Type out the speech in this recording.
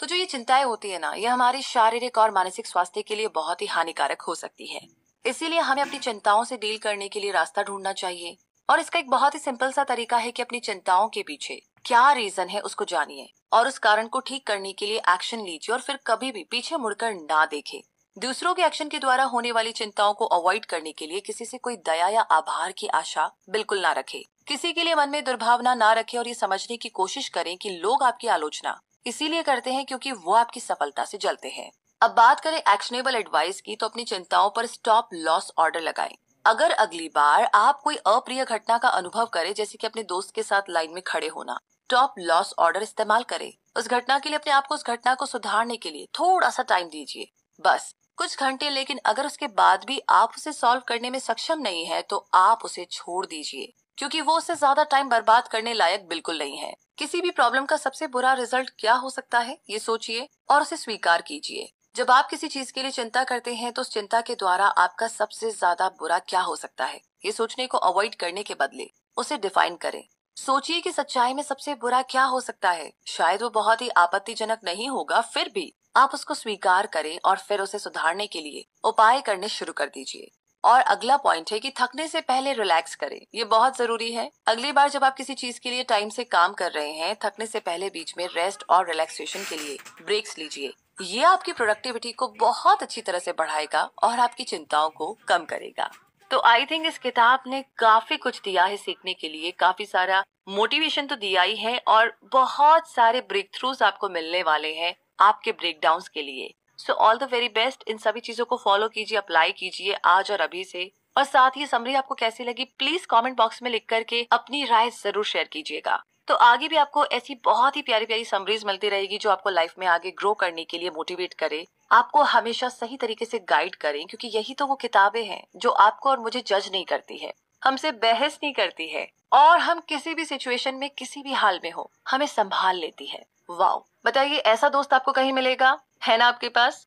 तो जो ये चिंताएं होती है ना ये हमारी शारीरिक और मानसिक स्वास्थ्य के लिए बहुत ही हानिकारक हो सकती है इसीलिए हमें अपनी चिंताओं से डील करने के लिए रास्ता ढूंढना चाहिए और इसका एक बहुत ही सिंपल सा तरीका है कि अपनी चिंताओं के पीछे क्या रीजन है उसको जानिए और उस कारण को ठीक करने के लिए एक्शन लीजिए और फिर कभी भी पीछे मुड़कर ना देखे दूसरों के एक्शन के द्वारा होने वाली चिंताओं को अवॉइड करने के लिए किसी से कोई दया या आभार की आशा बिल्कुल ना रखे किसी के लिए मन में दुर्भावना ना रखे और ये समझने की कोशिश करें कि लोग आपकी आलोचना इसीलिए करते हैं क्योंकि वो आपकी सफलता से जलते हैं अब बात करें एक्शनेबल एडवाइस की तो अपनी चिंताओं पर स्टॉप लॉस ऑर्डर लगाएं। अगर अगली बार आप कोई अप्रिय घटना का अनुभव करें जैसे कि अपने दोस्त के साथ लाइन में खड़े होना टॉप लॉस ऑर्डर इस्तेमाल करें उस घटना के लिए अपने आप को उस घटना को सुधारने के लिए थोड़ा सा टाइम दीजिए बस कुछ घंटे लेकिन अगर उसके बाद भी आप उसे सॉल्व करने में सक्षम नहीं है तो आप उसे छोड़ दीजिए क्योंकि वो उससे ज्यादा टाइम बर्बाद करने लायक बिल्कुल नहीं है किसी भी प्रॉब्लम का सबसे बुरा रिजल्ट क्या हो सकता है ये सोचिए और उसे स्वीकार कीजिए जब आप किसी चीज के लिए चिंता करते हैं तो उस चिंता के द्वारा आपका सबसे ज्यादा बुरा क्या हो सकता है ये सोचने को अवॉइड करने के बदले उसे डिफाइन करें सोचिए कि सच्चाई में सबसे बुरा क्या हो सकता है शायद वो बहुत ही आपत्तिजनक नहीं होगा फिर भी आप उसको स्वीकार करें और फिर उसे सुधारने के लिए उपाय करने शुरू कर दीजिए और अगला पॉइंट है कि थकने से पहले रिलैक्स करें ये बहुत जरूरी है अगली बार जब आप किसी चीज के लिए टाइम से काम कर रहे हैं थकने से पहले बीच में रेस्ट और रिलैक्सेशन के लिए ब्रेक्स लीजिए ये आपकी प्रोडक्टिविटी को बहुत अच्छी तरह से बढ़ाएगा और आपकी चिंताओं को कम करेगा तो आई थिंक इस किताब ने काफी कुछ दिया है सीखने के लिए काफी सारा मोटिवेशन तो दिया ही है और बहुत सारे ब्रेक थ्रूज आपको मिलने वाले हैं आपके डाउन के लिए so all the very best in सभी चीजों को फॉलो कीजिए अप्लाई कीजिए आज और अभी से और साथ ही समरी आपको कैसी लगी प्लीज कमेंट बॉक्स में लिख करके अपनी राय जरूर शेयर कीजिएगा तो आगे भी आपको ऐसी बहुत ही प्यारी प्यारी समरीज मिलती रहेगी जो आपको लाइफ में आगे ग्रो करने के लिए मोटिवेट करे आपको हमेशा सही तरीके से गाइड करें क्योंकि यही तो वो किताबें हैं जो आपको और मुझे जज नहीं करती है हमसे बहस नहीं करती है और हम किसी भी सिचुएशन में किसी भी हाल में हो हमें संभाल लेती है वाओ बताइए ऐसा दोस्त आपको कहीं मिलेगा है ना आपके पास